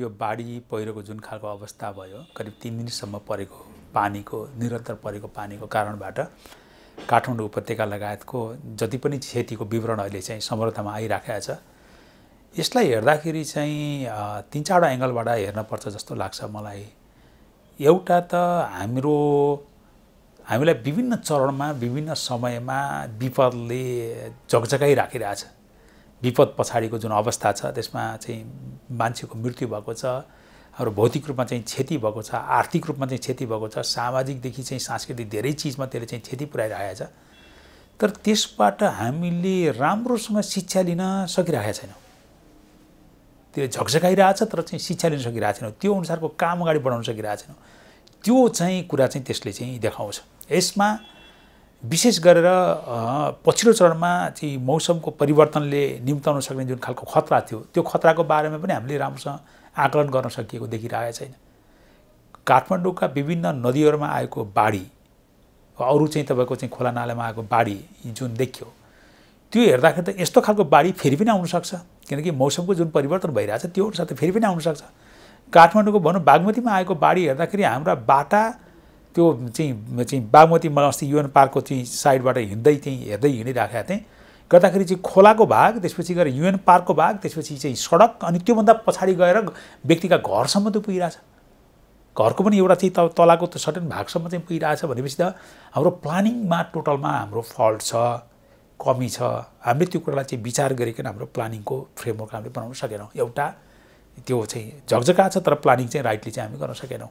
यो बाढी पहिरोको जुन खालको अवस्था भयो करिब तिन दिनसम्म परेको पानीको निरन्तर परेको पानीको कारणबाट काठमाडौँ उपत्यका लगायतको जति पनि क्षतिको विवरण अहिले चाहिँ समर्थमा आइराखेको छ यसलाई हेर्दाखेरि चाहिँ तिन चारवटा एङ्गलबाट हेर्नपर्छ जस्तो लाग्छ मलाई एउटा त हाम्रो हामीलाई विभिन्न चरणमा विभिन्न समयमा विपदले झकझकाइ राखिरहेछ विपद पछाडिको जुन अवस्था छ त्यसमा चाहिँ मान्छेको मृत्यु भएको छ हाम्रो भौतिक रूपमा चाहिँ क्षति भएको छ आर्थिक रूपमा चाहिँ क्षति भएको छ सामाजिकदेखि चाहिँ सांस्कृतिक धेरै चिजमा त्यसले चाहिँ क्षति पुऱ्याइरहेको छ तर त्यसबाट हामीले राम्रोसँग शिक्षा लिन सकिरहेका छैनौँ त्यो झकझकाइरहेछ तर चाहिँ शिक्षा लिन सकिरहेको छैनौँ त्यो अनुसारको काम अगाडि बढाउन सकिरहेको छैनौँ त्यो चाहिँ कुरा चाहिँ त्यसले चाहिँ देखाउँछ यसमा विशेष गरेर पछिल्लो चरणमा चाहिँ मौसमको परिवर्तनले निम्ताउन सक्ने जुन खालको खतरा थियो त्यो खतराको बारेमा पनि हामीले राम्रोसँग आकलन गर्न सकिएको देखिरहेको छैन काठमाडौँका विभिन्न नदीहरूमा आएको बाढी अरू चाहिँ तपाईँको चाहिँ खोला नालामा आएको बाढी जुन देखियो त्यो हेर्दाखेरि त यस्तो खालको बाढी फेरि पनि आउनसक्छ किनकि मौसमको जुन परिवर्तन भइरहेछ त फेरि पनि आउनसक्छ काठमाडौँको भनौँ बागमतीमा आएको बाढी हेर्दाखेरि हाम्रा बाटा त्यो चाहिँ चाहिँ बागमती मलाई अस्ति युएन पार्कको चाहिँ साइडबाट हिँड्दै चाहिँ हेर्दै हिँडिराखेका थिएँ गर्दाखेरि चाहिँ खोलाको भाग त्यसपछि गएर युएन पार्कको भाग त्यसपछि चाहिँ सडक अनि त्योभन्दा पछाडि गएर व्यक्तिका घरसम्म त पुगिरहेछ घरको पनि एउटा चाहिँ त तलाको त सर्टेन भागसम्म चाहिँ पुगिरहेछ भनेपछि त हाम्रो प्लानिङमा टोटलमा हाम्रो फल्ट छ कमी छ हामीले त्यो कुरालाई चाहिँ विचार गरिकन हाम्रो प्लानिङको फ्रेमवर्क हामीले बनाउन सकेनौँ एउटा त्यो चाहिँ झकझका छ तर प्लानिङ चाहिँ राइटली चाहिँ हामी गर्न सकेनौँ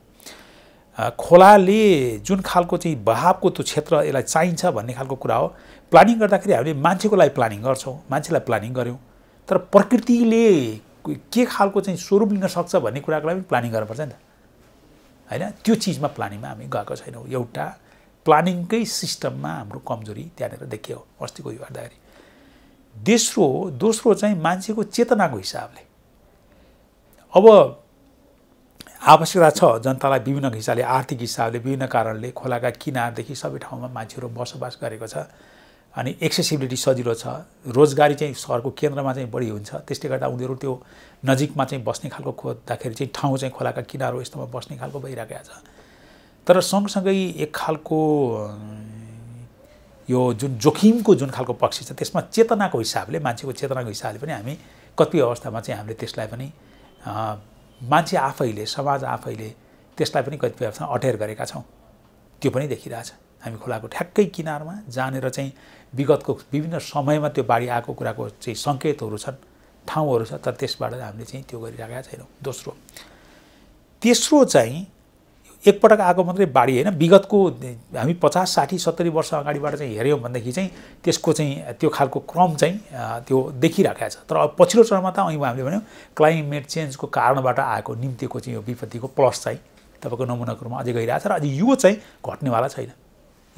खोलाले जुन खालको चाहिँ बहावको त्यो क्षेत्र यसलाई चाहिन्छ भन्ने खालको कुरा हो प्लानिङ गर्दाखेरि हामीले मान्छेको लागि प्लानिङ गर्छौँ मान्छेलाई प्लानिङ गऱ्यौँ तर प्रकृतिले के खालको चाहिँ स्वरूप लिन सक्छ भन्ने कुराको लागि पनि प्लानिङ गर्नुपर्छ नि त होइन त्यो चिजमा प्लानिङमा हामी गएको छैनौँ एउटा प्लानिङकै सिस्टममा हाम्रो कमजोरी त्यहाँनिर देखियो अस्तिको यो गर्दाखेरि तेस्रो दोस्रो चाहिँ मान्छेको चेतनाको हिसाबले अब आवश्यकता छ जनतालाई विभिन्न हिसाबले आर्थिक हिसाबले विभिन्न कारणले खोलाका किनारदेखि सबै ठाउँमा मान्छेहरू बसोबास गरेको छ अनि एक्सेसिबिलिटी सजिलो छ रोजगारी चाहिँ सहरको केन्द्रमा चाहिँ बढी हुन्छ त्यसले गर्दा उनीहरू त्यो नजिकमा चाहिँ बस्ने खालको खोज्दाखेरि चाहिँ ठाउँ चाहिँ खोलाका किनार यस्तोमा बस्ने खालको भइरहेको छ तर सँगसँगै एक खालको यो जुन जोखिमको जुन खालको पक्ष छ त्यसमा चेतनाको हिसाबले मान्छेको चेतनाको हिसाबले पनि हामी कति अवस्थामा चाहिँ हामीले त्यसलाई पनि मान्छे आफैले समाज आफैले त्यसलाई पनि कतिपय अवस्था अटेर गरेका छौँ त्यो पनि देखिरहेछ हामी खोलाको ठ्याक्कै किनारमा जानेर चाहिँ विगतको विभिन्न समयमा त्यो बाढी आएको कुराको चाहिँ सङ्केतहरू छन् ठाउँहरू छ तर त्यसबाट हामीले चाहिँ त्यो गरिरहेका छैनौँ दोस्रो तेस्रो चाहिँ एकपटक आएको मात्रै बाढी होइन विगतको हामी पचास साठी सत्तरी वर्ष अगाडिबाट चाहिँ हेऱ्यौँ भनेदेखि चाहिँ त्यसको चाहिँ त्यो खालको क्रम चाहिँ त्यो देखिरहेको छ तर पछिल्लो चरणमा त अहिले हामीले भन्यौँ क्लाइमेट चेन्जको कारणबाट आएको निम्तिको चाहिँ यो विपत्तिको प्लस चाहिँ तपाईँको नमुनाको रूपमा अझै गइरहेको छ र अझ यो चाहिँ घट्नेवाला छैन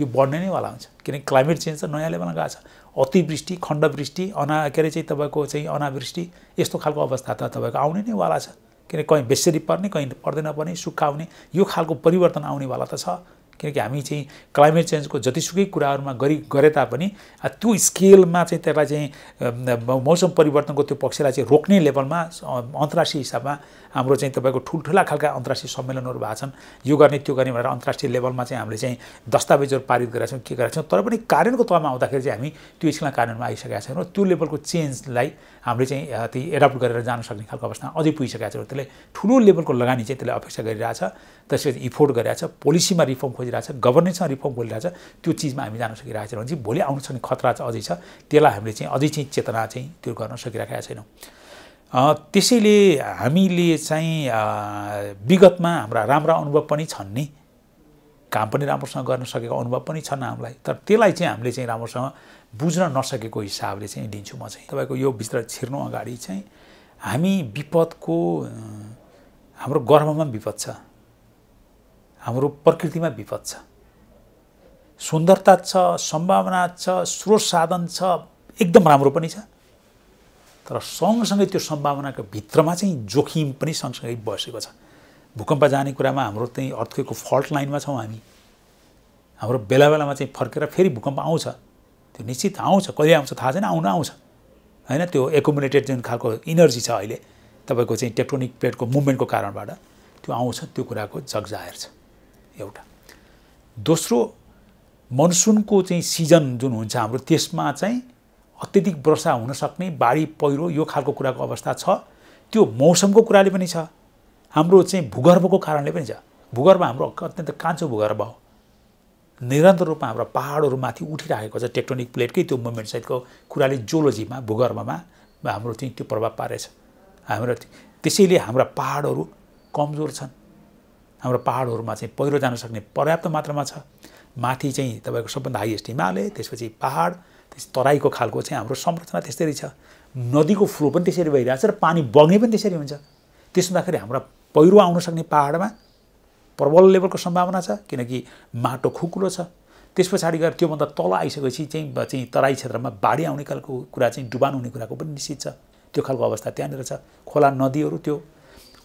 यो बढ्ने नैवाला हुन्छ किनकि क्लाइमेट चेन्ज त नयाँ लेभलमा गएको छ अतिवृष्टि खण्डवृष्टि अना के अरे चाहिँ तपाईँको चाहिँ अनावृष्टि यस्तो खालको अवस्था त तपाईँको आउने नैवाला छ किन कहीँ बेसरी पर्ने कहीँ पर्दैन पर्ने सुक्खा हुने यो खालको परिवर्तन आउनेवाला त छ किनकि हामी चाहिँ क्लाइमेट चेन्जको जतिसुकै कुराहरूमा गरी गरे तापनि त्यो स्केलमा चाहिँ त्यसलाई चाहिँ मौसम परिवर्तनको त्यो पक्षलाई चाहिँ रोक्ने लेभलमा अन्तर्राष्ट्रिय हिसाबमा हाम्रो चाहिँ तपाईँको ठुल्ठुला खालका अन्तर्राष्ट्रिय सम्मेलनहरू भएको छन् यो गर्ने त्यो गर्ने भनेर अन्तर्राष्ट्रिय लेभलमा चाहिँ हामीले चाहिँ दस्तावेजहरू पारित गरेका छौँ के गरेका छौँ तर पनि कारणको तहमा आउँदाखेरि चाहिँ हामी त्यो स्केलमा कारणमा आइसकेका छैनौँ र त्यो लेभलको चेन्जलाई हामीले चाहिँ त्यही एडप्ट गरेर जान सक्ने खालको अवस्था अझै पुगिसकेका छौँ त्यसले ठुलो लेभलको लगानी चाहिँ त्यसले अपेक्षा गरिरहेछ त्यसपछि इफोर्ड गरिरहेछ पोलिसीमा रिफर्म खोजिरहेछ गभर्नेन्समा रिफर्म छ त्यो चिजमा हामी जान सकिरहेको छैन भने भोलि आउनु सक्ने खतरा चाहिँ अझै छ त्यसलाई हामीले चाहिँ अझै चाहिँ चेतना चाहिँ त्यो गर्न सकिरहेका छैनौँ त्यसैले हामीले चाहिँ विगतमा हाम्रा राम्रा अनुभव पनि छन् नि काम पनि राम्रोसँग गर्न सकेको अनुभव पनि छन् हामीलाई तर त्यसलाई चाहिँ हामीले चाहिँ राम्रोसँग बुझ्न नसकेको हिसाबले चाहिँ लिन्छु म चाहिँ तपाईँको यो भित्र छिर्नु अगाडि चाहिँ हामी विपदको हाम्रो गर्भमा विपद छ हाम्रो प्रकृतिमा विपद छ सुन्दरता छ सम्भावना छ स्रोत साधन छ एकदम राम्रो पनि छ तर सँगसँगै त्यो सम्भावनाको भित्रमा चाहिँ जोखिम पनि सँगसँगै बसेको छ भूकम्प जाने कुरामा हाम्रो चाहिँ अर्थको फल्ट लाइनमा छौँ हामी हाम्रो बेला बेलामा चाहिँ फर्केर फेरि भूकम्प आउँछ त्यो निश्चित आउँछ कहिले आउँछ थाहा छैन आउन आउँछ होइन त्यो एकोमिनेटेड जुन खालको इनर्जी छ अहिले तपाईँको चाहिँ टेक्ट्रोनिक प्लेटको मुभमेन्टको कारणबाट त्यो आउँछ त्यो कुराको जग जाहेर छ एउटा दोस्रो मनसुनको चाहिँ सिजन जुन हुन्छ हाम्रो त्यसमा चाहिँ अत्यधिक वर्षा हुनसक्ने बाढी पहिरो यो खालको कुराको अवस्था छ त्यो मौसमको कुराले पनि छ हाम्रो चाहिँ भूगर्भको कारणले पनि छ भूगर्भ हाम्रो अत्यन्त कान्छो भूगर्भ हो निरन्तर रूपमा हाम्रो पाहाडहरू माथि उठिराखेको छ टेक्ट्रोनिक प्लेटकै त्यो मुभमेन्ट सहितको कुराले जोलोजीमा भूगर्भमा हाम्रो चाहिँ त्यो प्रभाव पारेछ हाम्रो त्यसैले हाम्रा पाहाडहरू कमजोर छन् हाम्रो पाहाडहरूमा चाहिँ पहिरो जान सक्ने पर्याप्त मात्रामा छ माथि चाहिँ तपाईँको सबभन्दा हाइएस्ट हिमालय त्यसपछि पाहाड त्यस तराईको खालको चाहिँ हाम्रो संरचना त्यसरी छ नदीको फ्लो पनि त्यसरी भइरहेछ र पानी बग्ने पनि त्यसरी हुन्छ त्यसो हुँदाखेरि हाम्रा पहिरो आउन सक्ने पाहाडमा प्रबल लेभलको सम्भावना छ किनकि माटो खुकुलो छ त्यस पछाडि गएर त्योभन्दा तल आइसकेपछि चाहिँ चाहिँ तराई क्षेत्रमा बाढी आउने खालको कुरा चाहिँ डुबान हुने कुराको पनि निश्चित छ त्यो खालको अवस्था त्यहाँनिर छ खोला नदीहरू त्यो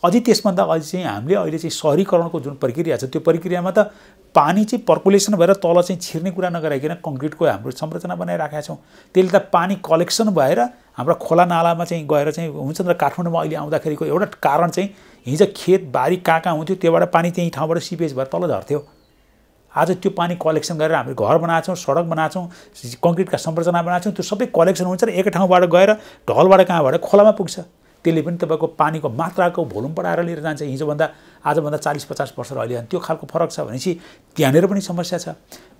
अझै त्यसभन्दा अघि चाहिँ हामीले अहिले चाहिँ सहरीकरणको जुन प्रक्रिया छ त्यो प्रक्रियामा त पानी चाहिँ पर्कुलेसन भएर तल चाहिँ छिर्ने कुरा नगराइकन कङ्क्रिटको हाम्रो संरचना बनाइराखेका छौँ त्यसले त पानी कलेक्सन भएर हाम्रो खोला नालामा चाहिँ गएर चाहिँ हुन्छ त काठमाडौँमा अहिले आउँदाखेरिको एउटा कारण चाहिँ हिजो खेत बारी कहाँ कहाँ हुन्थ्यो त्योबाट पानी त्यहीँ ठाउँबाट सिपेज भएर तल झर्थ्यो आज त्यो पानी कलेक्सन गरेर हामीले घर बनाएको सडक बनाएको छौँ कङ्क्रिटका संरचना बनाएको त्यो सबै कलेक्सन हुन्छ र एक ठाउँबाट गएर ढलबाट कहाँबाट खोलामा पुग्छ त्यसले पनि तपाईँको पानीको मात्राको भोलुम बढाएर लिएर जान्छ हिजोभन्दा आजभन्दा चालिस पचास वर्ष र अहिले अनि त्यो खालको फरक छ भनेपछि त्यहाँनिर पनि समस्या छ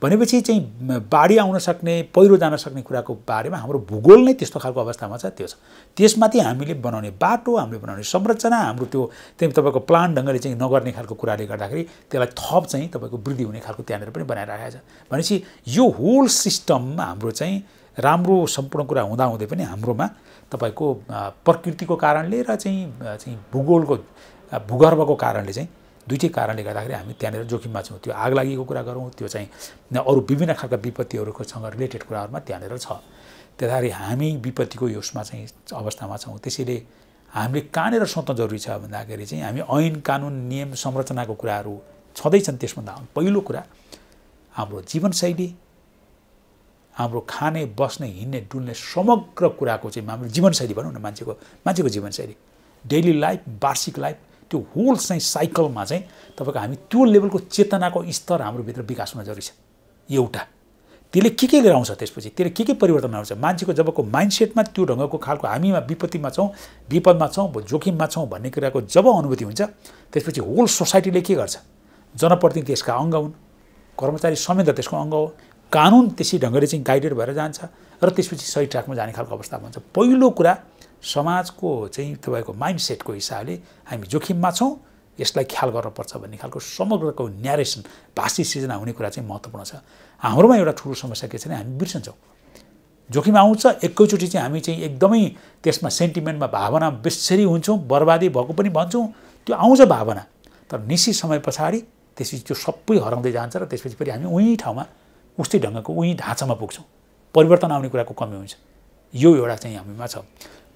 भनेपछि चाहिँ बाढी आउन सक्ने पहिरो जान सक्ने कुराको बारेमा हाम्रो भूगोल नै त्यस्तो खालको अवस्थामा छ त्यो छ त्यसमाथि हामीले बनाउने बाटो हामीले बनाउने संरचना हाम्रो त्यो त्यही तपाईँको प्लान ढङ्गले चाहिँ नगर्ने खालको कुराले गर्दाखेरि त्यसलाई थप चाहिँ तपाईँको वृद्धि हुने खालको त्यहाँनिर पनि बनाइराखेको छ भनेपछि यो होल सिस्टम हाम्रो चाहिँ राम्रो सम्पूर्ण कुरा हुँदाहुँदै पनि हाम्रोमा तपाईँको प्रकृतिको कारणले र चाहिँ चाहिँ भूगोलको भूगर्भको कारणले चाहिँ दुइटै कारणले गर्दाखेरि हामी त्यहाँनिर जोखिममा छौँ त्यो आग लागेको कुरा गरौँ त्यो चाहिँ अरू विभिन्न खालका विपत्तिहरूकोसँग रिलेटेड कुराहरूमा त्यहाँनिर छ त्यहाँखेरि हामी विपत्तिको यसमा चाहिँ अवस्थामा छौँ त्यसैले हामीले कहाँनिर सोच्न जरुरी छ भन्दाखेरि चाहिँ हामी ऐन कानुन नियम संरचनाको कुराहरू छँदैछन् त्यसभन्दा पहिलो कुरा हाम्रो जीवनशैली हाम्रो खाने बस्ने हिँड्ने डुल्ने समग्र कुराको चाहिँ हाम्रो जीवनशैली भनौँ न मान्छेको मान्छेको जीवनशैली डेली लाइफ वार्षिक लाइफ त्यो होल चाहिँ साइकलमा चाहिँ तपाईँको हामी त्यो लेभलको चेतनाको स्तर हाम्रो भित्र विकास हुन जरुरी छ एउटा त्यसले के के गराउँछ त्यसपछि त्यसले के के परिवर्तन आउँछ मान्छेको जबको माइन्डसेटमा त्यो ढङ्गको खालको हामीमा विपत्तिमा छौँ विपदमा छौँ जोखिममा छौँ भन्ने कुराको जब अनुभूति हुन्छ त्यसपछि होल सोसाइटीले के गर्छ जनप्रतिनिधि त्यसका अङ्ग हुन् कर्मचारी समेत त्यसको अङ्ग हो कानुन त्यसै ढङ्गले चाहिँ गाइडेड भएर जान्छ र त्यसपछि सही ट्र्याकमा जाने खालको अवस्था भन्छ पहिलो कुरा समाजको चाहिँ तपाईँको माइन्ड सेटको हिसाबले हामी जोखिममा छौँ यसलाई ख्याल गर्नुपर्छ भन्ने खालको समग्रको न्यारेसन भाषी सिर्जना हुने कुरा चाहिँ महत्त्वपूर्ण छ हाम्रोमा एउटा ठुलो समस्या के छ भने हामी बिर्सन्छौँ जोखिम आउँछ एकैचोटि चाहिँ हामी चाहिँ एकदमै त्यसमा सेन्टिमेन्टमा भावना बेसरी हुन्छौँ बर्बादी भएको पनि भन्छौँ त्यो आउँछ भावना तर निश्चित समय पछाडि त्यसपछि त्यो सबै हराउँदै जान्छ र त्यसपछि फेरि हामी उहीँ ठाउँमा उस्तै ढङ्गको उही ढाँचामा पुग्छौँ परिवर्तन आउने कुराको कमी हुन्छ यो एउटा चाहिँ हामीमा छ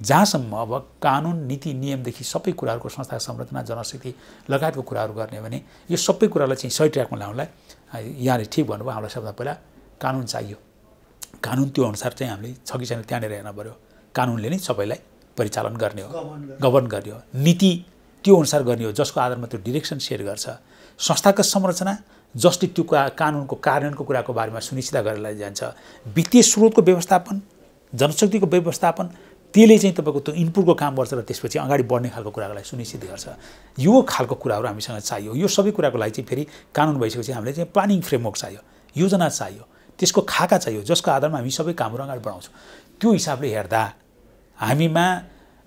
जहाँसम्म अब कानुन नीति नियमदेखि सबै कुराहरूको संस्था संरचना जनशक्ति लगायतको कुराहरू गर्ने भने यो सबै कुरालाई चाहिँ सही ट्र्याकमा ल्याउनलाई यहाँले ठिक भन्नुभयो हामीलाई सबभन्दा पहिला कानुन चाहियो कानुन त्यो अनुसार चाहिँ हामीले छ कि छैन त्यहाँनिर हेर्न पऱ्यो कानुनले नै सबैलाई परिचालन गर्ने हो गभर्न गर्ने हो नीति त्यो अनुसार गर्ने हो जसको आधारमा त्यो डिरेक्सन सेयर गर्छ संस्थाको संरचना जसले त्यो का कानुनको कार्यान्वयनको कुराको बारेमा सुनिश्चित गरेर जान्छ वित्तीय स्रोतको व्यवस्थापन जनशक्तिको व्यवस्थापन त्यसले चाहिँ तपाईँको त्यो इनपुटको काम गर्छ र त्यसपछि अगाडि बढ्ने खालको कुराहरूलाई सुनिश्चित गर्छ यो खालको कुराहरू हामीसँग चाहियो यो सबै कुराको लागि चाहिँ फेरि कानुन भइसकेपछि हामीले चाहिँ प्लानिङ फ्रेमवर्क चाहियो योजना चाहियो त्यसको खाका चाहियो जसको आधारमा हामी सबै कामहरू अगाडि बढाउँछौँ त्यो हिसाबले हेर्दा हामीमा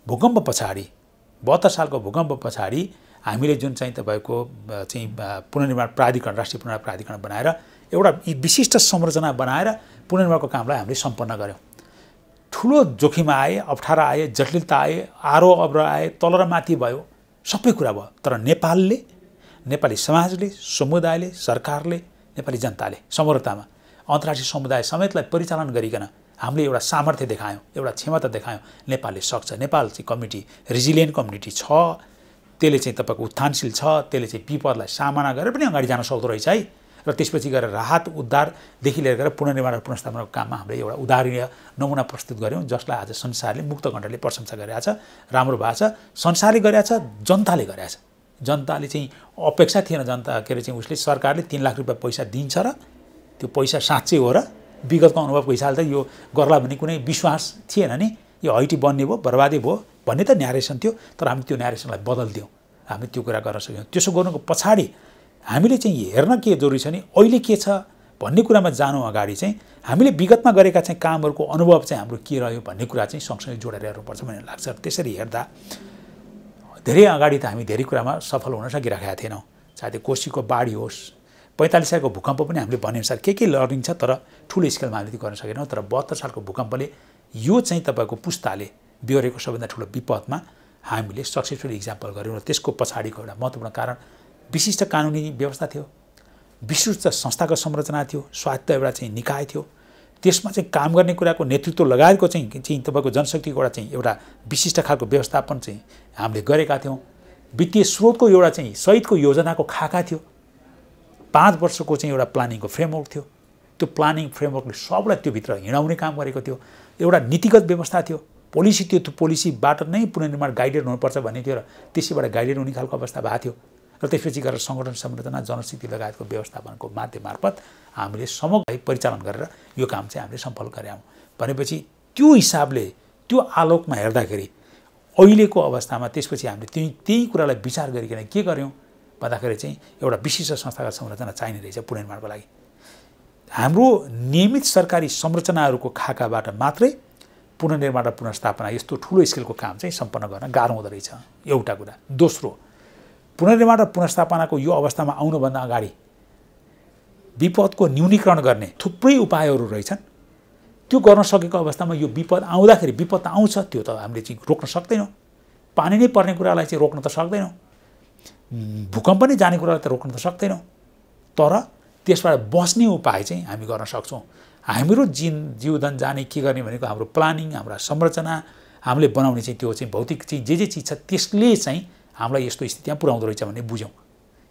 भूकम्प पछाडि बहत्तर सालको भूकम्प पछाडि हामीले जुन चाहिँ तपाईँको चाहिँ पुनर्निर्माण प्राधिकरण राष्ट्रिय पुनर्निर्माण प्राधिकरण बनाएर एउटा यी विशिष्ट संरचना बनाएर पुनर्निर्माणको कामलाई हामीले सम्पन्न गऱ्यौँ ठुलो जोखिम आए अप्ठ्यारा आए जटिलता आए आरो अब्र आए तल र माथि भयो सबै कुरा भयो तर नेपालले नेपाली समाजले समुदायले सरकारले नेपाली जनताले समग्रतामा अन्तर्राष्ट्रिय समुदाय समेतलाई परिचालन गरिकन हामीले एउटा सामर्थ्य देखायौँ एउटा क्षमता देखायौँ नेपालले सक्छ नेपाल चाहिँ कम्युनिटी रिजिलियन्ट कम्युनिटी छ त्यसले चाहिँ तपाईँको उत्थानशील छ त्यसले चाहिँ विपदलाई सामना गरेर पनि अगाडि जान सक्दो रहेछ है र त्यसपछि गएर राहत उद्धारदेखि लिएर गएर पुनर्निर्माण र पुनर्स्थापनाको काममा हामीले एउटा उदाहरणीय नमुना प्रस्तुत गऱ्यौँ जसलाई आज संसारले मुक्त घण्टाले प्रशंसा गरिरहेछ राम्रो भएको छ संसारले गरिरहेछ जनताले छ जनताले चाहिँ अपेक्षा थिएन जनता के अरे चाहिँ उसले सरकारले तिन लाख रुपियाँ पैसा दिन्छ र त्यो पैसा साँच्चै हो र विगतको अनुभवको हिसाबले त यो गर्ला भन्ने कुनै विश्वास थिएन नि यो हैटी बन्ने भयो बर्बादी भयो भन्ने त न्यारेसन थियो तर हामी त्यो न्यारेसनलाई बदलिदियौँ हामी त्यो कुरा गर्न सक्यौँ त्यसो गर्नुको पछाडि हामीले चाहिँ हेर्न के जरुरी छ नि अहिले के छ भन्ने कुरामा जानु अगाडि चाहिँ हामीले विगतमा गरेका चाहिँ कामहरूको अनुभव चाहिँ हाम्रो के रह्यो भन्ने कुरा चाहिँ सँगसँगै जोडेर हेर्नुपर्छ भन्ने लाग्छ त्यसरी हेर्दा धेरै अगाडि त हामी धेरै कुरामा सफल हुन सकिरहेका थिएनौँ चाहे त्यो कोसीको बाढी होस् पैँतालिस सालको भूकम्प पनि हामीले भनेअनुसार के के लर्निङ छ तर ठुलो स्केलमा हामीले गर्न सकेनौँ तर बहत्तर सालको भूकम्पले यो चाहिँ तपाईँको पुस्ताले बिहोरेको सबैभन्दा ठुलो विपदमा हामीले सक्सेसफुल इक्जाम्पल गऱ्यौँ र त्यसको पछाडिको एउटा महत्त्वपूर्ण कारण विशिष्ट कानुनी व्यवस्था थियो विशिष्ट संस्थाको संरचना थियो स्वायत्त एउटा चाहिँ निकाय थियो त्यसमा चाहिँ काम गर्ने कुराको नेतृत्व लगायतको चाहिँ चाहिँ तपाईँको जनशक्तिको एउटा चाहिँ एउटा विशिष्ट खालको व्यवस्थापन चाहिँ हामीले गरेका थियौँ वित्तीय स्रोतको एउटा चाहिँ सहितको योजनाको खाका थियो पाँच वर्षको चाहिँ एउटा प्लानिङको फ्रेमवर्क थियो त्यो प्लानिङ फ्रेमवर्कले सबलाई त्योभित्र हिँडाउने काम गरेको थियो एउटा नीतिगत व्यवस्था थियो पोलिसी त्यो पोलिसीबाट नै पुनर्निर्माण गाइडेड हुनुपर्छ भन्ने थियो र त्यसैबाट गाइडेड हुने खालको अवस्था भएको थियो र त्यसपछि गरेर सङ्गठन संरचना जनशक्ति लगायतको व्यवस्थापनको माध्यम मार्फत हामीले समग्र परिचालन गरेर यो काम चाहिँ हामीले सफल गरेँ भनेपछि त्यो हिसाबले त्यो आलोकमा हेर्दाखेरि अहिलेको अवस्थामा त्यसपछि हामीले त्यही त्यही कुरालाई विचार गरिकन के गऱ्यौँ भन्दाखेरि चाहिँ एउटा विशिष्ट संस्थागत संरचना चाहिने रहेछ पुनर्निर्माणको लागि हाम्रो नियमित सरकारी संरचनाहरूको खाकाबाट मात्रै पुनर्निर्माण र पुनर्स्थापना यस्तो ठुलो स्केलको काम चाहिँ सम्पन्न गर्न गाह्रो हुँदो रहेछ एउटा कुरा दोस्रो पुनर्निर्माण र पुनर्स्थापनाको यो अवस्थामा आउनुभन्दा अगाडि विपदको न्यूनीकरण गर्ने थुप्रै उपायहरू रहेछन् त्यो गर्न सकेको अवस्थामा यो विपद आउँदाखेरि विपद त आउँछ त्यो त हामीले चाहिँ रोक्न सक्दैनौँ पानी नै पर्ने कुरालाई चाहिँ रोक्न त सक्दैनौँ भूकम्प नै जाने कुरालाई त रोक्न त सक्दैनौँ तर त्यसबाट बस्ने उपाय चाहिँ हामी गर्न सक्छौँ हाम्रो जिन जीवधन जाने के गर्ने भनेको हाम्रो प्लानिङ हाम्रा संरचना हामीले बनाउने चाहिँ त्यो चाहिँ भौतिक चाहिँ जे जे चिज छ त्यसले चाहिँ हामीलाई यस्तो स्थितिमा पुऱ्याउँदो रहेछ भन्ने बुझ्यौँ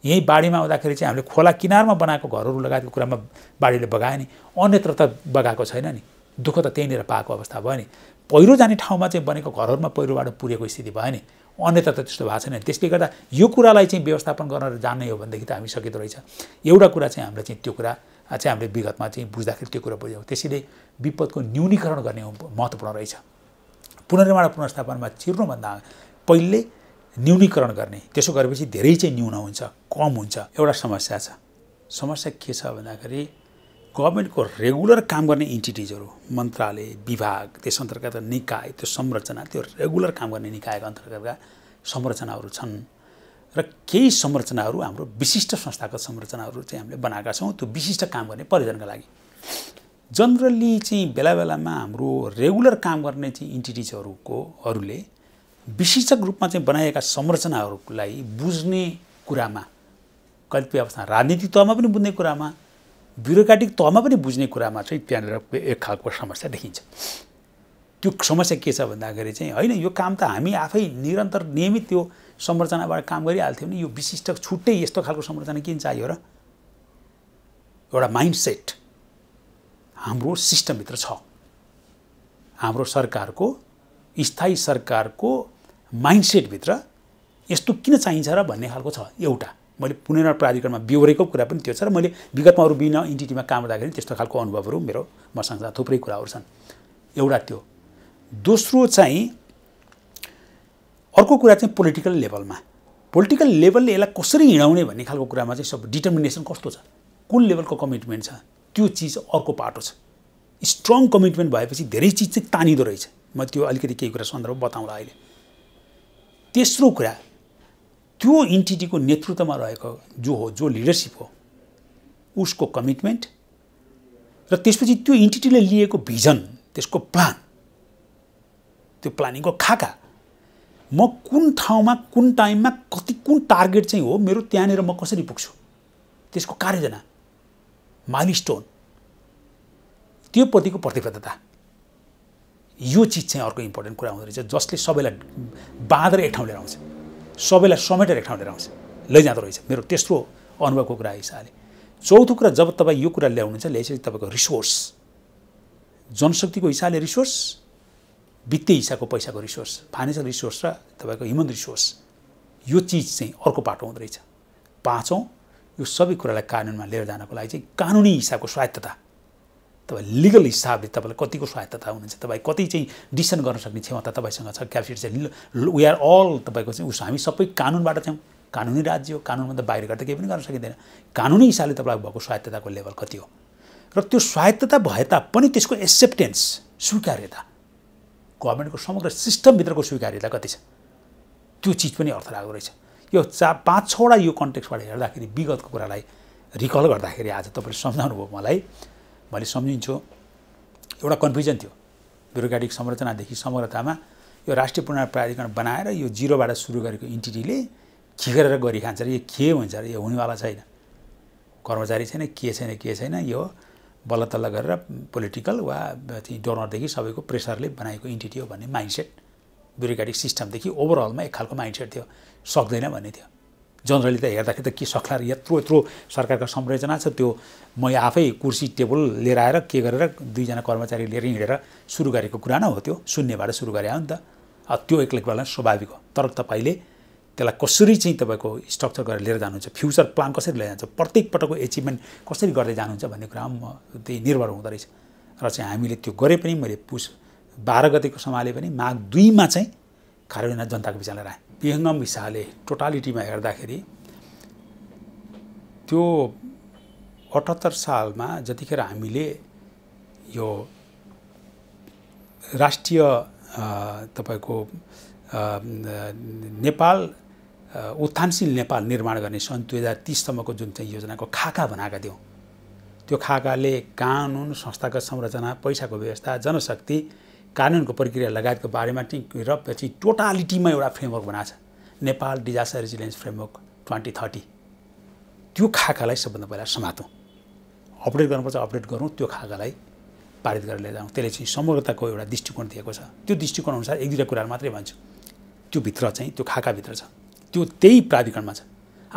यहीँ बाढीमा आउँदाखेरि चाहिँ हामीले खोला किनारमा बनाएको घरहरू लगायतको कुरामा बाढीले बगायो नि अन्यत्र त बगाएको छैन नि दुःख त त्यहीँनिर पाएको अवस्था भयो नि पहिरो जाने ठाउँमा चाहिँ बनेको घरहरूमा पहिरोबाट पुगेको स्थिति भयो नि अन्यत्र त त्यस्तो भएको छैन त्यसले गर्दा यो कुरालाई चाहिँ व्यवस्थापन गरेर जाने हो भनेदेखि त हामी सकिँदो रहेछ एउटा कुरा चाहिँ हामीलाई चाहिँ त्यो कुरा चाहिँ हामीले विगतमा चाहिँ बुझ्दाखेरि त्यो कुरा बुझ्यौँ त्यसैले विपदको न्यूनीकरण गर्ने महत्त्वपूर्ण रहेछ पुनर्निर्माण पुनर्स्थापनमा चिर्नुभन्दा पहिले न्यूनीकरण गर्ने त्यसो गरेपछि धेरै चाहिँ न्यून हुन्छ कम हुन्छ एउटा समस्या छ समस्या के छ भन्दाखेरि गभर्मेन्टको रेगुलर काम गर्ने इन्टिटिजहरू मन्त्रालय विभाग त्यस अन्तर्गत निकाय त्यो संरचना त्यो रेगुलर काम गर्ने निकायको अन्तर्गतका संरचनाहरू छन् र केही संरचनाहरू हाम्रो विशिष्ट संस्थागत संरचनाहरू चाहिँ हामीले बनाएका छौँ त्यो विशिष्ट काम गर्ने परिजनका लागि जनरली चाहिँ बेला बेलामा हाम्रो रेगुलर काम गर्ने चाहिँ इन्टिटिजहरूको अरूले विशिष्ट रूपमा चाहिँ बनाएका संरचनाहरूलाई बुझ्ने कुरामा कतिपय अवस्था राजनीतिक तहमा पनि बुझ्ने कुरामा ब्युरोक्रेटिक तहमा पनि बुझ्ने कुरामा चाहिँ त्यहाँनिर एक खालको समस्या देखिन्छ त्यो समस्या के छ भन्दाखेरि चाहिँ होइन यो काम त हामी आफै निरन्तर नियमित त्यो संरचनाबाट काम गरिहाल्थ्यो भने यो विशिष्ट छुट्टै यस्तो खालको संरचना किन चाहियो र एउटा माइन्डसेट सेट हाम्रो सिस्टमभित्र छ हाम्रो सरकारको स्थायी सरकारको माइन्ड सेटभित्र यस्तो किन चाहिन्छ र भन्ने खालको छ एउटा मैले पुनर् प्राधिकरणमा बिहोरेको कुरा पनि त्यो छ र मैले विगतमा अरू बिना इन्टिटीमा काम गर्दाखेरि त्यस्तो खालको अनुभवहरू मेरो मसँग थुप्रै कुराहरू छन् एउटा त्यो दोस्रो चाहिँ अर्को कुरा चाहिँ पोलिटिकल लेभलमा पोलिटिकल लेभलले यसलाई कसरी हिँडाउने भन्ने खालको कुरामा चाहिँ सब डिटर्मिनेसन कस्तो छ कुन लेभलको कमिटमेन्ट छ त्यो चिज अर्को पाटो छ स्ट्रङ कमिटमेन्ट भएपछि धेरै चिज चाहिँ तानिँदो रहेछ म त्यो अलिकति केही कुरा सन्दर्भ बताउँला अहिले तेस्रो कुरा त्यो इन्टिटीको नेतृत्वमा रहेको जो हो जो लिडरसिप हो उसको कमिटमेन्ट र त्यसपछि त्यो इन्टिटीले लिएको भिजन त्यसको प्लान त्यो प्लानिङको खाका म कुन ठाउँमा कुन टाइममा कति कुन टार्गेट चाहिँ हो मेरो त्यहाँनिर म कसरी पुग्छु त्यसको कार्यजना माइलस्टोन त्योप्रतिको प्रतिबद्धता यो चिज चाहिँ अर्को इम्पोर्टेन्ट कुरा हुँदो रहेछ जसले सबैलाई बाँधेर एक ठाउँ लिएर आउँछ सबैलाई समेटेर एक ठाउँ लिएर आउँछ लैजाँदो रहेछ मेरो तेस्रो अनुभवको कुरा हिसाबले चौथो कुरा जब तपाईँ यो कुरा ल्याउनुहुन्छ ल्याइसकेपछि तपाईँको रिसोर्स जनशक्तिको हिसाबले रिसोर्स वित्तीय हिसाबको पैसाको रिसोर्स फाइनेन्सियल रिसोर्स र तपाईँको ह्युमन रिसोर्स यो चिज चाहिँ अर्को बाटो हुँदो रहेछ पाँचौँ यो सबै कुरालाई कानुनमा लिएर जानको लागि चाहिँ कानुनी हिसाबको स्वायत्तता तपाईँ लिगल हिसाबले तपाईँलाई कतिको स्वायत्तता हुनुहुन्छ तपाईँ कति चाहिँ डिसिसन गर्न सक्ने क्षमता तपाईँसँग छ क्यापेसिटी चाहिँ वी आर अल तपाईँको चाहिँ उस हामी सबै कानुनबाट थियौँ कानुनी राज्य हो कानुनमा त बाहिर गर्दा केही पनि गर्न सकिँदैन कानुनी हिसाबले तपाईँलाई भएको स्वायत्तताको लेभल कति हो र त्यो स्वायत्तता भए तापनि त्यसको एक्सेप्टेन्स स्वीकार्यता गभर्मेन्टको समग्र सिस्टमभित्रको स्वीकार्यता कति छ त्यो चिज पनि अर्थ लाग्दो रहेछ यो चा पाँच छवटा यो कन्टेक्सबाट हेर्दाखेरि विगतको कुरालाई रिकल गर्दाखेरि आज तपाईँले सम्झाउनु भयो मलाई मैले सम्झिन्छु एउटा कन्फ्युजन थियो ब्युरोक्रेटिक संरचनादेखि समग्रतामा यो राष्ट्रिय पुनर् प्राधिकरण बनाएर यो जिरोबाट सुरु गरेको इन्टिटीले खिगेर गरिखान्छ र यो के हुन्छ र यो हुनेवाला छैन कर्मचारी छैन के छैन के छैन यो बल्लतल्ला गरेर पोलिटिकल वा डोनरदेखि सबैको प्रेसरले बनाएको इन्टिटी हो भन्ने माइन्डसेट ब्युरोक्रेटिक सिस्टमदेखि ओभरअलमा एक खालको माइन्डसेट थियो सक्दैन भन्ने थियो जनरली त हेर्दाखेरि त के सक्ला यत्रो यत्रो सरकारको संरचना छ त्यो म आफै कुर्सी टेबल लिएर आएर के गरेर दुईजना कर्मचारी लिएर हिँडेर सुरु गरेको कुरा न हो त्यो शून्यबाट सुरु गरे हो नि त त्यो एक्लै बेला स्वाभाविक हो तर तपाईँले त्यसलाई कसरी चाहिँ तपाईँको स्ट्रक्चर गरेर लिएर जानुहुन्छ फ्युचर प्लान कसरी लिएर जान्छ प्रत्येक पटकको एचिभमेन्ट कसरी गर्दै जानुहुन्छ भन्ने कुरामा म त्यही निर्भर हुँदो रहेछ र चाहिँ हामीले त्यो गरे पनि मैले पुस बाह्र गतिको समाले पनि माघ दुईमा चाहिँ खारेना जनताको विचारलाई राखेँ विहङ्गम हिसाबले टोटालिटीमा हेर्दाखेरि त्यो अठहत्तर सालमा जतिखेर हामीले यो राष्ट्रिय तपाईँको नेपाल उत्थानशील नेपाल निर्माण गर्ने सन् दुई हजार तिससम्मको जुन चाहिँ योजनाको खाका बनाएका थियौँ त्यो खाकाले कानुन संस्थागत संरचना पैसाको व्यवस्था जनशक्ति कानुनको प्रक्रिया लगायतको बारेमा र पछि टोटालिटीमा एउटा फ्रेमवर्क बनाएको छ Nepal disaster resilience framework twenty thirty त्यो खाकालाई सबभन्दा पहिला समातौँ अपडेट गर्नुपर्छ अपडेट गरौँ त्यो खाकालाई पारित गरेर जाउँ त्यसले चाहिँ समग्रताको एउटा दृष्टिकोण दिएको छ त्यो दृष्टिकोण अनुसार एक दुईवटा कुराहरू मात्रै भन्छु त्योभित्र चाहिँ त्यो खाकाभित्र छ त्यो त्यही प्राधिकरणमा छ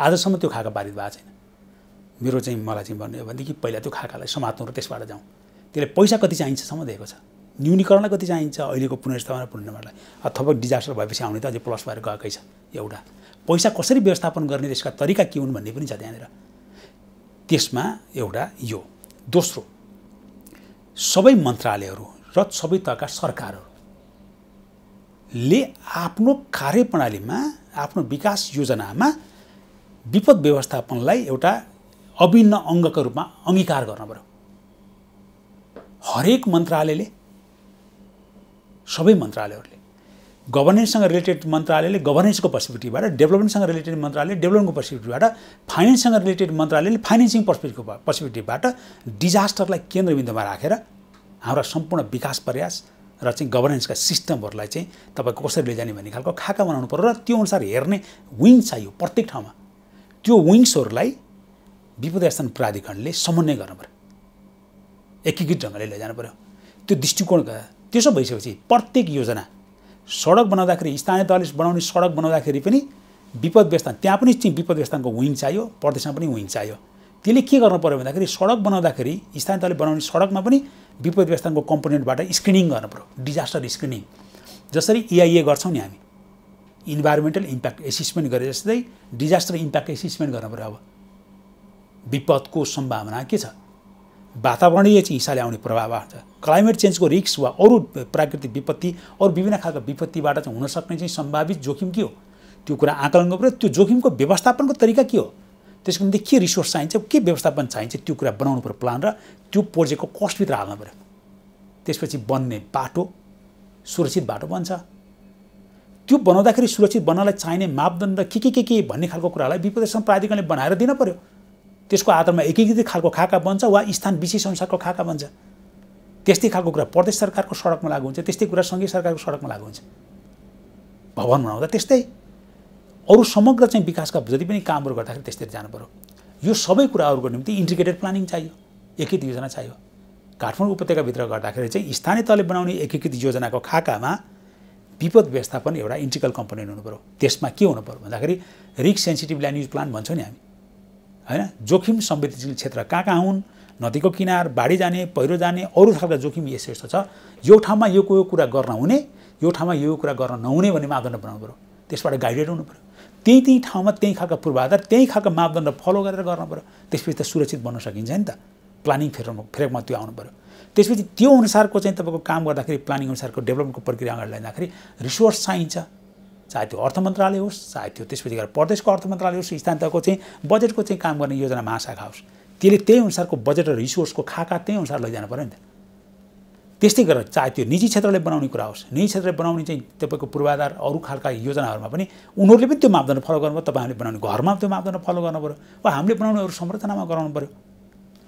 आजसम्म त्यो खाका पारित भएको छैन मेरो चाहिँ मलाई चाहिँ भन्ने हो भनेदेखि पहिला त्यो खाकालाई समात्नु र त्यसबाट जाउँ त्यसले पैसा कति चाहिन्छसम्म दिएको छ न्यूनीकरणलाई कति चाहिन्छ अहिलेको पुनर्स्थापना पुनर्निर्माणलाई अथवा डिजास्टर भएपछि आउने त अझै प्लस भएर गएकै छ एउटा पैसा कसरी व्यवस्थापन गर्ने त्यसका तरिका के हुन् भन्ने पनि छ त्यहाँनिर त्यसमा एउटा यो दोस्रो सबै मन्त्रालयहरू र सबै तहका सरकारहरूले आफ्नो कार्यप्रणालीमा आफ्नो विकास योजनामा विपद व्यवस्थापनलाई एउटा अभिन्न अङ्गको रूपमा अङ्गीकार गर्न पऱ्यो हरेक मन्त्रालयले सबै मन्त्रालयहरूले गभर्नेन्ससँग रिलेटेड मन्त्रालयले गभर्नेन्सको पर्सपेक्टिभबाट डेभलपमेन्टसँग रिलेटेड मन्त्रालयले डेभलपमेन्टको पर्सपेक्टिभबाट फाइनेन्ससँग रिलेटेड मन्त्रालयले फाइनेन्सिङ पर्सपेक्टिभको पर्सपेक्टिभबाट डिजास्टरलाई केन्द्रबिन्दुमा राखेर हाम्रा सम्पूर्ण विकास प्रयास र चाहिँ गभर्नेन्सका सिस्टमहरूलाई चाहिँ तपाईँको कसरी लैजाने भन्ने खालको खाका बनाउनु पऱ्यो र त्यो अनुसार हेर्ने विङ्स चाहियो प्रत्येक ठाउँमा त्यो विङ्सहरूलाई स्थान प्राधिकरणले समन्वय गर्नु पऱ्यो एकीकृत ढङ्गले लैजानु पऱ्यो त्यो दृष्टिकोण त्यसो भइसकेपछि प्रत्येक योजना सडक बनाउँदाखेरि स्थानीय तहले बनाउने सडक बनाउँदाखेरि पनि विपद व्यवस्था त्यहाँ पनि चाहिँ विपद व्यवस्थानको विङ चाहियो प्रदेशमा पनि विङ चाहियो त्यसले के गर्नु पऱ्यो भन्दाखेरि सडक बनाउँदाखेरि स्थानीय तहले बनाउने सडकमा पनि विपद व्यवस्थाको कम्पोनेन्टबाट स्क्रिनिङ पऱ्यो डिजास्टर स्क्रिनिङ जसरी इआइए गर्छौँ नि हामी इन्भाइरोमेन्टल इम्प्याक्ट एसेसमेन्ट गरे जस्तै डिजास्टर इम्प्याक्ट एसेसमेन्ट गर्नु पऱ्यो अब विपदको सम्भावना के छ वातावरणीय चाहिँ हिसाबले आउने प्रभाव आउँछ क्लाइमेट चेन्जको रिक्स वा अरू प्राकृतिक विपत्ति अरू विभिन्न खालको विपत्तिबाट चाहिँ हुनसक्ने चाहिँ सम्भावित जोखिम के हो त्यो कुरा आकलन गर्नु पऱ्यो त्यो जोखिमको व्यवस्थापनको तरिका के हो त्यसको निम्ति के रिसोर्स चाहिन्छ के व्यवस्थापन चाहिन्छ त्यो कुरा बनाउनु पऱ्यो प्लान र त्यो प्रोजेक्टको कस्टभित्र हाल्नु पऱ्यो त्यसपछि बन्ने बाटो सुरक्षित बाटो बन्छ त्यो बनाउँदाखेरि सुरक्षित बन्नलाई चाहिने मापदण्ड के के के के भन्ने खालको कुरालाई विपदेशन प्राधिकरणले बनाएर दिन पऱ्यो त्यसको आधारमा एकीकृत खालको खाका बन्छ वा स्थान विशेष अनुसारको खाका बन्छ त्यस्तै खालको कुरा प्रदेश सरकारको सडकमा लागु हुन्छ त्यस्तै कुरा सङ्घीय सरकारको सडकमा लागु हुन्छ भवन बनाउँदा त्यस्तै अरू समग्र चाहिँ विकासका जति पनि कामहरू गर्दाखेरि त्यसरी जानु पऱ्यो यो सबै कुराहरूको निम्ति इन्टिग्रेटेड प्लानिङ चाहियो एकीकृत योजना चाहियो काठमाडौँ उपत्यकाभित्र गर्दाखेरि चाहिँ स्थानीय तहले बनाउने एकीकृत योजनाको खाकामा विपद व्यवस्थापन एउटा इन्टिकल कम्पोनेन्ट हुनु पऱ्यो त्यसमा के हुनु पऱ्यो भन्दाखेरि रिक्स सेन्सिटिभ ल्यान्ड युज प्लान भन्छौँ नि हामी होइन जोखिम संवेदनशील क्षेत्र कहाँ कहाँ हुन् नदीको किनार बाढी जाने पहिरो जाने अरू खालका जोखिम यस्तो यस्तो छ यो ठाउँमा यो कुरा गर्न हुने यो ठाउँमा यो कुरा गर्न नहुने भन्ने मापदण्ड बनाउनु पऱ्यो त्यसबाट गाइडेड हुनु पऱ्यो त्यही त्यही ठाउँमा त्यही खालको पूर्वाधार त्यही खालको मापदण्ड फलो गरेर गर्नु पऱ्यो त्यसपछि त सुरक्षित बन्न सकिन्छ नि त प्लानिङ फेरमा फेरकमा त्यो आउनु पऱ्यो त्यसपछि त्यो अनुसारको चाहिँ तपाईँको काम गर्दाखेरि प्लानिङ अनुसारको डेभलपमेन्टको प्रक्रिया अगाडि लाँदाखेरि रिसोर्स चाहिन्छ चाहे त्यो अर्थ मन्त्रालय होस् चाहे त्यो त्यसपछि गएर प्रदेशको अर्थ मन्त्रालय होस् स्थान तहको चाहिँ बजेटको चाहिँ काम गर्ने योजना महाशाखा होस् त्यसले त्यही अनुसारको बजेट र रिसोर्सको खाका त्यही अनुसार लैजानु पऱ्यो नि त त्यस्तै गरेर चाहे त्यो निजी क्षेत्रले बनाउने कुरा होस् निजी क्षेत्रले बनाउने चाहिँ तपाईँको पूर्वाधार अरू खालका योजनाहरूमा पनि उनीहरूले पनि त्यो मापदण्ड फलो गर्नुभयो तपाईँहरूले बनाउने घरमा त्यो मापदण्ड फलो गर्नु पऱ्यो वा हामीले बनाउने अरू संरचनामा गराउनु पऱ्यो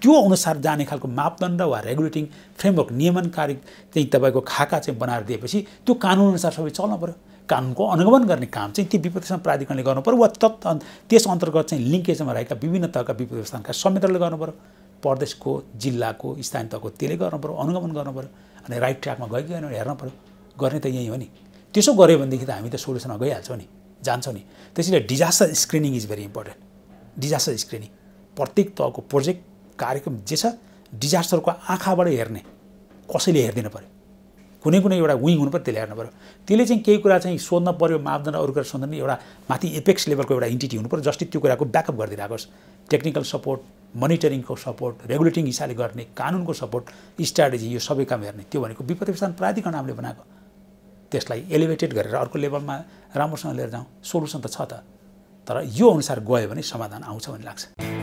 त्यो अनुसार जाने खालको मापदण्ड वा रेगुलेटिङ फ्रेमवर्क नियमनकारी चाहिँ तपाईँको खाका चाहिँ बनाएर दिएपछि त्यो कानुनअनुसार सबै चल्नु पऱ्यो कानुनको अनुगमन गर्ने काम चाहिँ ती विपद प्राधिकरणले गर्नु पऱ्यो वा तत् त्यस अन्तर्गत चाहिँ लिङ्केजमा रहेका विभिन्न तहका विपद संस्थानका संयन्त्रले गर्नु प्रदेशको जिल्लाको स्थानीय तहको त्यसले पऱ्यो अनुगमन पऱ्यो अनि राइट ट्र्याकमा गयो कि होइन पऱ्यो गर्ने त यहीँ हो नि त्यसो गऱ्यो भनेदेखि त हामी त सोल्युसनमा गइहाल्छौँ नि जान्छौँ नि त्यसैले disaster screening is very important disaster screening प्रत्येक तहको प्रोजेक्ट कार्यक्रम जे छ डिजास्टरको आँखाबाट हेर्ने कसैले हेरिदिनु पऱ्यो कुनै कुनै एउटा विङ हुनु पऱ्यो त्यसले हेर्नु पऱ्यो त्यसले चाहिँ केही कुरा चाहिँ सोध्न पऱ्यो मापदण्ड अरू कुरा सोध्न एउटा माथि एपेक्स लेभलको एउटा इन्टिटी हुनु पऱ्यो जसले त्यो कुराको ब्याकअप गरिदिइरहेको होस् टेक्निकल सपोर्ट मोनिटरिङको सपोर्ट रेगुलेटिङ हिसाबले गर्ने कानुनको सपोर्ट स्ट्राटेजी यो सबै काम हेर्ने त्यो भनेको विपद व्यवस्थापन प्राधिकरण हामीले बनाएको त्यसलाई एलिभेटेड गरेर अर्को लेभलमा राम्रोसँग लिएर जाउँ सोल्युसन त छ त तर यो अनुसार गयो भने समाधान आउँछ भन्ने लाग्छ